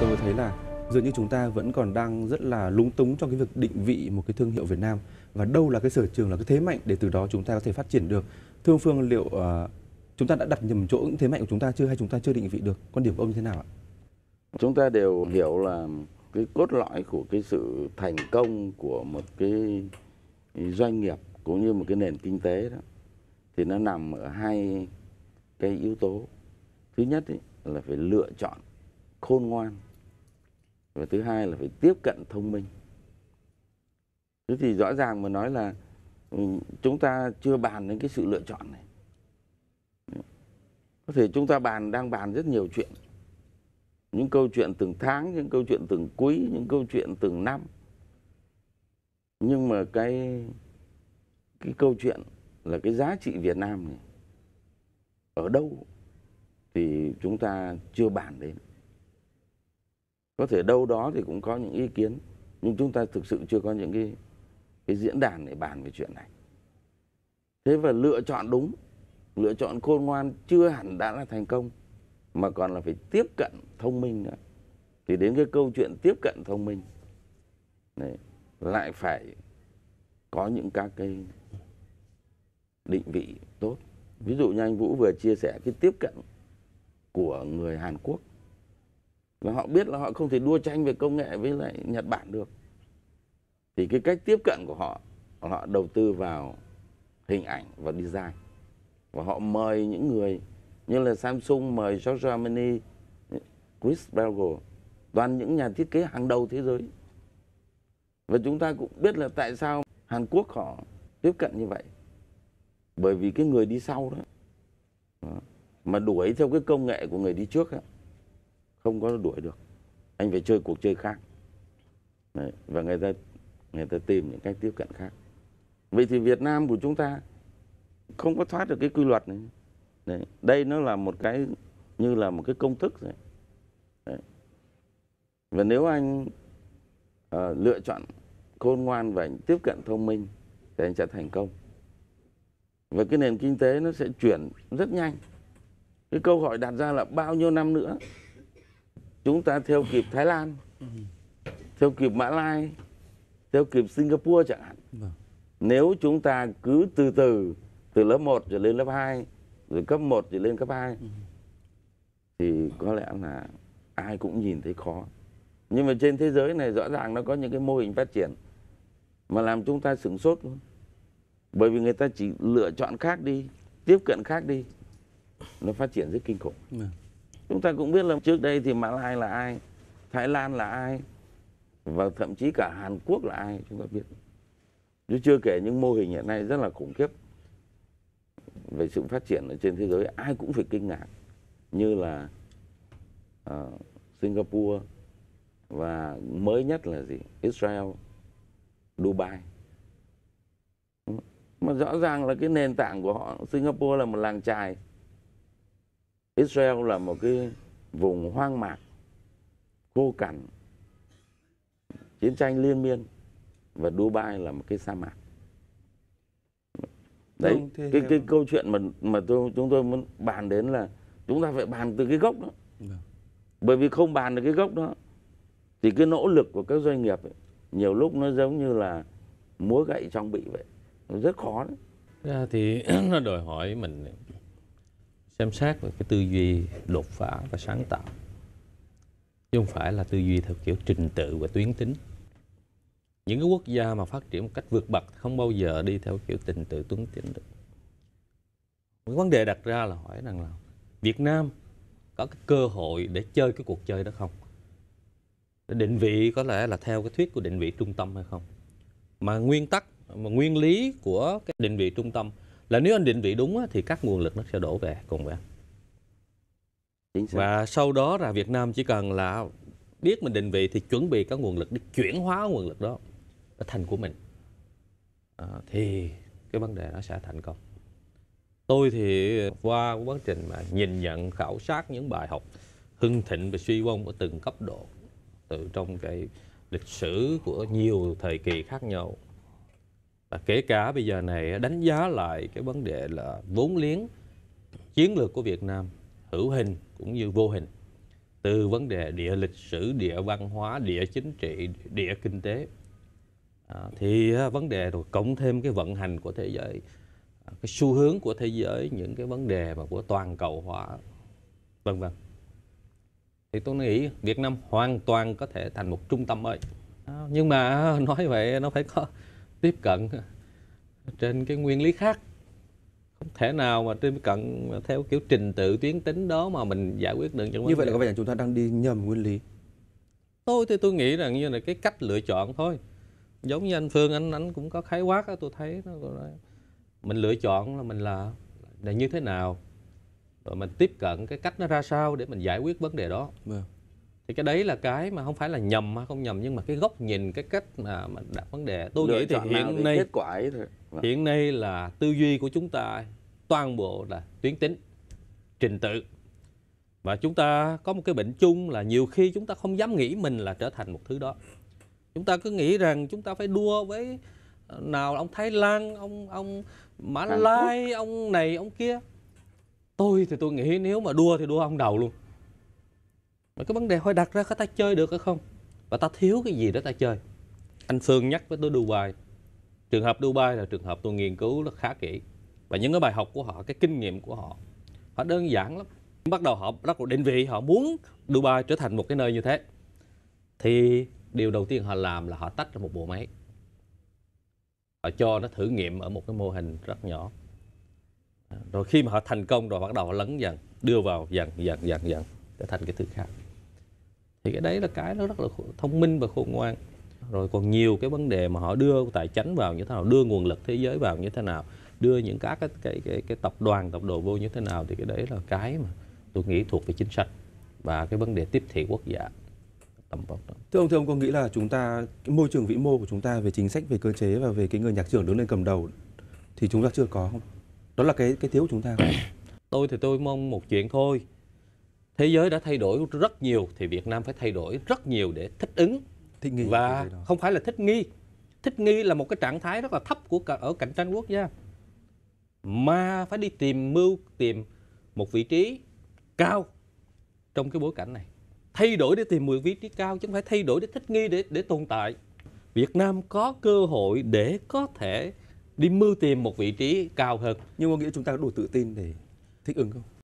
tôi thấy là dường như chúng ta vẫn còn đang rất là lúng túng trong cái việc định vị một cái thương hiệu Việt Nam và đâu là cái sở trường là cái thế mạnh để từ đó chúng ta có thể phát triển được. thương Phương liệu uh, chúng ta đã đặt nhầm chỗ những thế mạnh của chúng ta chưa hay chúng ta chưa định vị được? Quan điểm của ông như thế nào ạ? Chúng ta đều hiểu là cái cốt lõi của cái sự thành công của một cái doanh nghiệp cũng như một cái nền kinh tế đó thì nó nằm ở hai cái yếu tố. Thứ nhất ý, là phải lựa chọn khôn ngoan và thứ hai là phải tiếp cận thông minh thế thì rõ ràng mà nói là ừ, chúng ta chưa bàn đến cái sự lựa chọn này có thể chúng ta bàn đang bàn rất nhiều chuyện những câu chuyện từng tháng những câu chuyện từng quý những câu chuyện từng năm nhưng mà cái cái câu chuyện là cái giá trị Việt Nam này ở đâu thì chúng ta chưa bàn đến có thể đâu đó thì cũng có những ý kiến nhưng chúng ta thực sự chưa có những cái cái diễn đàn để bàn về chuyện này thế và lựa chọn đúng lựa chọn khôn ngoan chưa hẳn đã là thành công mà còn là phải tiếp cận thông minh nữa thì đến cái câu chuyện tiếp cận thông minh này, lại phải có những các cái định vị tốt ví dụ như anh vũ vừa chia sẻ cái tiếp cận của người hàn quốc và họ biết là họ không thể đua tranh về công nghệ với lại Nhật Bản được thì cái cách tiếp cận của họ họ đầu tư vào hình ảnh và design và họ mời những người như là Samsung mời George Armani Chris Belgo toàn những nhà thiết kế hàng đầu thế giới và chúng ta cũng biết là tại sao Hàn Quốc họ tiếp cận như vậy bởi vì cái người đi sau đó, mà đuổi theo cái công nghệ của người đi trước đó, không có đuổi được anh phải chơi cuộc chơi khác Đấy. và người ta người ta tìm những cách tiếp cận khác vậy thì Việt Nam của chúng ta không có thoát được cái quy luật này Đấy. đây nó là một cái như là một cái công thức rồi Đấy. và nếu anh uh, lựa chọn khôn ngoan và anh tiếp cận thông minh thì anh sẽ thành công và cái nền kinh tế nó sẽ chuyển rất nhanh cái câu hỏi đặt ra là bao nhiêu năm nữa chúng ta theo kịp Thái Lan theo kịp Mã Lai theo kịp Singapore chẳng hạn vâng. nếu chúng ta cứ từ từ từ lớp 1 rồi lên lớp 2 rồi cấp 1 rồi lên cấp 2 ừ. thì có lẽ là ai cũng nhìn thấy khó nhưng mà trên thế giới này rõ ràng nó có những cái mô hình phát triển mà làm chúng ta sửng sốt luôn bởi vì người ta chỉ lựa chọn khác đi tiếp cận khác đi nó phát triển rất kinh khủng vâng chúng ta cũng biết là trước đây thì mã lai là ai thái lan là ai và thậm chí cả hàn quốc là ai chúng ta biết chứ chưa kể những mô hình hiện nay rất là khủng khiếp về sự phát triển ở trên thế giới ai cũng phải kinh ngạc như là uh, singapore và mới nhất là gì israel dubai mà rõ ràng là cái nền tảng của họ Singapore là một làng trài Israel là một cái vùng hoang mạc, khô cằn, chiến tranh liên miên và Dubai là một cái sa mạc. Đấy, vâng, cái cái câu chuyện mà mà tôi chúng tôi muốn bàn đến là chúng ta phải bàn từ cái gốc đó. Vâng. Bởi vì không bàn được cái gốc đó thì cái nỗ lực của các doanh nghiệp ấy, nhiều lúc nó giống như là múa gậy trong bị vậy, nó rất khó đấy. Ra thì nó đòi hỏi mình xem xét về cái tư duy đột phá và sáng tạo chứ không phải là tư duy theo kiểu trình tự và tuyến tính những cái quốc gia mà phát triển một cách vượt bậc không bao giờ đi theo kiểu trình tự tuyến tính được cái vấn đề đặt ra là hỏi rằng là Việt Nam có cái cơ hội để chơi cái cuộc chơi đó không định vị có lẽ là theo cái thuyết của định vị trung tâm hay không mà nguyên tắc mà nguyên lý của cái định vị trung tâm là nếu anh định vị đúng thì các nguồn lực nó sẽ đổ về cùng với anh và sau đó là Việt Nam chỉ cần là biết mình định vị thì chuẩn bị các nguồn lực để chuyển hóa nguồn lực đó thành của mình à, thì cái vấn đề nó sẽ thành công tôi thì qua quá trình mà nhìn nhận khảo sát những bài học hưng thịnh và suy vong ở từng cấp độ từ trong cái lịch sử của nhiều thời kỳ khác nhau và kể cả bây giờ này đánh giá lại cái vấn đề là vốn liếng chiến lược của Việt Nam hữu hình cũng như vô hình từ vấn đề địa lịch sử, địa văn hóa, địa chính trị, địa kinh tế à, thì vấn đề rồi cộng thêm cái vận hành của thế giới à, cái xu hướng của thế giới những cái vấn đề mà của toàn cầu hóa vân vân thì tôi nghĩ Việt Nam hoàn toàn có thể thành một trung tâm mới à, nhưng mà nói vậy nó phải có tiếp cận trên cái nguyên lý khác không thể nào mà tiếp cận theo kiểu trình tự tuyến tính đó mà mình giải quyết được như vậy là có vẻ là chúng ta đang đi nhầm nguyên lý tôi thì tôi nghĩ rằng như là cái cách lựa chọn thôi giống như anh Phương anh anh cũng có khái quát á tôi thấy nó mình lựa chọn là mình là là như thế nào rồi mình tiếp cận cái cách nó ra sao để mình giải quyết vấn đề đó vâng thì cái đấy là cái mà không phải là nhầm hay không nhầm nhưng mà cái góc nhìn cái cách mà, mà đặt vấn đề tôi Lựa nghĩ thì hiện nay kết quả ấy thôi. Vâng. hiện nay là tư duy của chúng ta toàn bộ là tuyến tính trình tự và chúng ta có một cái bệnh chung là nhiều khi chúng ta không dám nghĩ mình là trở thành một thứ đó chúng ta cứ nghĩ rằng chúng ta phải đua với ờ, nào ông Thái Lan ông ông Mã Lai ông này ông kia tôi thì tôi nghĩ nếu mà đua thì đua ông đầu luôn mà cái vấn đề hỏi đặt ra có ta chơi được hay không và ta thiếu cái gì để ta chơi anh phương nhắc với tôi dubai trường hợp dubai là trường hợp tôi nghiên cứu nó khá kỹ và những cái bài học của họ cái kinh nghiệm của họ họ đơn giản lắm bắt đầu họ bắt đầu định vị họ muốn dubai trở thành một cái nơi như thế thì điều đầu tiên họ làm là họ tách ra một bộ máy họ cho nó thử nghiệm ở một cái mô hình rất nhỏ rồi khi mà họ thành công rồi bắt đầu họ lấn dần đưa vào dần dần dần dần trở thành cái thứ khác thì cái đấy là cái nó rất là thông minh và khôn ngoan rồi còn nhiều cái vấn đề mà họ đưa tài chính vào như thế nào đưa nguồn lực thế giới vào như thế nào đưa những các cái cái cái, cái tập đoàn tập đồ vô như thế nào thì cái đấy là cái mà tôi nghĩ thuộc về chính sách và cái vấn đề tiếp thị quốc gia tầm vóc đó. Thưa ông, thưa ông có nghĩ là chúng ta cái môi trường vĩ mô của chúng ta về chính sách, về cơ chế và về cái người nhạc trưởng đứng lên cầm đầu thì chúng ta chưa có không? Đó là cái cái thiếu của chúng ta không? tôi thì tôi mong một chuyện thôi thế giới đã thay đổi rất nhiều thì Việt Nam phải thay đổi rất nhiều để thích ứng thích nghi và không phải là thích nghi thích nghi là một cái trạng thái rất là thấp của cả, ở cạnh tranh quốc gia mà phải đi tìm mưu tìm một vị trí cao trong cái bối cảnh này thay đổi để tìm một vị trí cao chứ không phải thay đổi để thích nghi để để tồn tại Việt Nam có cơ hội để có thể đi mưu tìm một vị trí cao hơn nhưng mà nghĩa chúng ta đủ tự tin để thích ứng không